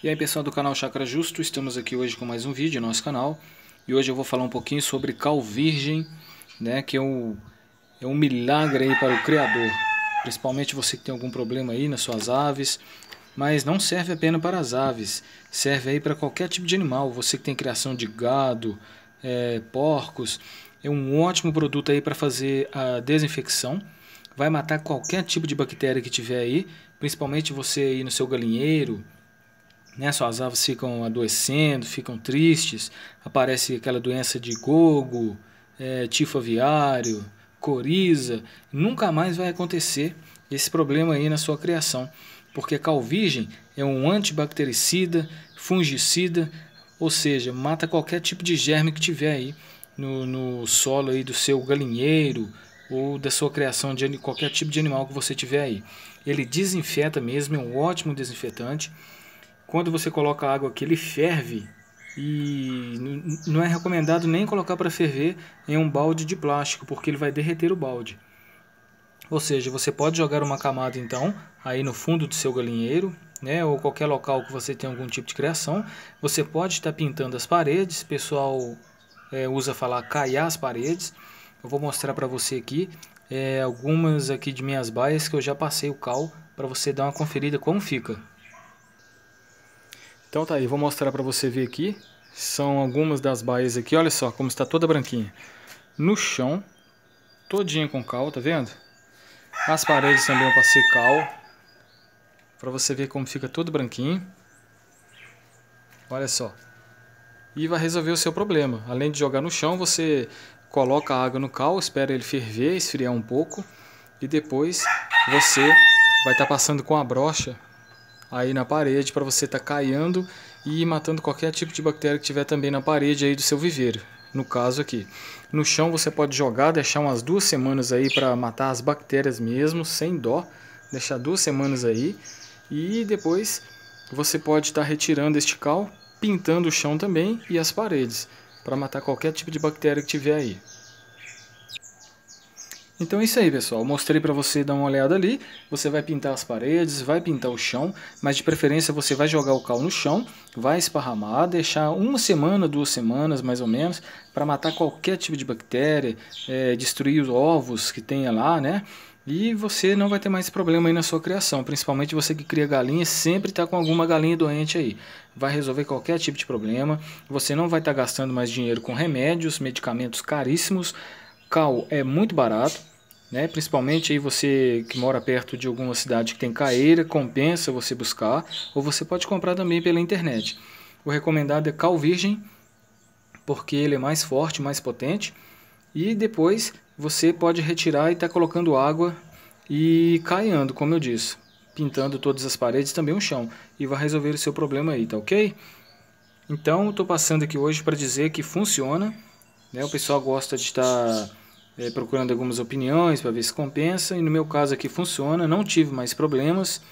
E aí pessoal do canal Chakra Justo, estamos aqui hoje com mais um vídeo no nosso canal E hoje eu vou falar um pouquinho sobre Cal Virgem, né, que é um, é um milagre aí para o Criador Principalmente você que tem algum problema aí nas suas aves Mas não serve apenas para as aves, serve aí para qualquer tipo de animal Você que tem criação de gado, é, porcos É um ótimo produto aí para fazer a desinfecção Vai matar qualquer tipo de bactéria que tiver aí, principalmente você aí no seu galinheiro, né? Suas aves ficam adoecendo, ficam tristes, aparece aquela doença de gogo, é, tifo aviário, coriza, nunca mais vai acontecer esse problema aí na sua criação, porque calvigem é um antibactericida, fungicida, ou seja, mata qualquer tipo de germe que tiver aí no, no solo aí do seu galinheiro ou da sua criação de qualquer tipo de animal que você tiver aí. Ele desinfeta mesmo, é um ótimo desinfetante quando você coloca água aqui, ele ferve e não é recomendado nem colocar para ferver em um balde de plástico, porque ele vai derreter o balde. Ou seja, você pode jogar uma camada então aí no fundo do seu galinheiro, né, ou qualquer local que você tenha algum tipo de criação. Você pode estar pintando as paredes, pessoal é, usa falar caiar as paredes. Eu vou mostrar para você aqui é, algumas aqui de minhas baias que eu já passei o cal para você dar uma conferida como fica. Então tá aí, vou mostrar para você ver aqui. São algumas das baias aqui, olha só como está toda branquinha. No chão, todinha com cal, tá vendo? As paredes também eu passei cal. Para você ver como fica todo branquinho. Olha só. E vai resolver o seu problema. Além de jogar no chão, você coloca a água no cal, espera ele ferver, esfriar um pouco. E depois você vai estar tá passando com a brocha aí na parede para você estar tá caiando e matando qualquer tipo de bactéria que tiver também na parede aí do seu viveiro, no caso aqui. No chão você pode jogar, deixar umas duas semanas aí para matar as bactérias mesmo, sem dó, deixar duas semanas aí e depois você pode estar tá retirando este cal, pintando o chão também e as paredes para matar qualquer tipo de bactéria que tiver aí. Então é isso aí, pessoal. Mostrei para você dar uma olhada ali. Você vai pintar as paredes, vai pintar o chão, mas de preferência você vai jogar o cal no chão, vai esparramar, deixar uma semana, duas semanas mais ou menos, para matar qualquer tipo de bactéria, é, destruir os ovos que tenha lá, né? E você não vai ter mais problema aí na sua criação, principalmente você que cria galinha, sempre está com alguma galinha doente aí. Vai resolver qualquer tipo de problema, você não vai estar tá gastando mais dinheiro com remédios, medicamentos caríssimos, Cal é muito barato, né? Principalmente aí você que mora perto de alguma cidade que tem caeira, compensa você buscar, ou você pode comprar também pela internet. O recomendado é cal virgem, porque ele é mais forte, mais potente, e depois você pode retirar e tá colocando água e caiando, como eu disse, pintando todas as paredes, também o chão, e vai resolver o seu problema aí, tá OK? Então, estou passando aqui hoje para dizer que funciona, né? O pessoal gosta de estar tá é, procurando algumas opiniões para ver se compensa. E no meu caso aqui funciona, não tive mais problemas.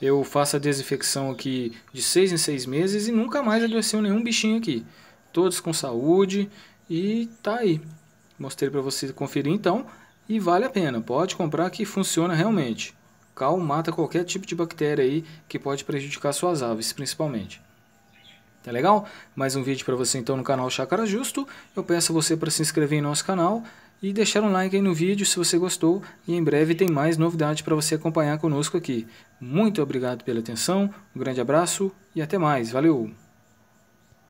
Eu faço a desinfecção aqui de 6 em 6 meses e nunca mais adoeceu nenhum bichinho aqui. Todos com saúde e tá aí. Mostrei para você conferir então e vale a pena. Pode comprar que funciona realmente. Cal mata qualquer tipo de bactéria aí que pode prejudicar suas aves principalmente. Tá legal? Mais um vídeo para você então no canal Chácara Justo. Eu peço a você para se inscrever em nosso canal e deixar um like aí no vídeo se você gostou e em breve tem mais novidade para você acompanhar conosco aqui. Muito obrigado pela atenção, um grande abraço e até mais. Valeu!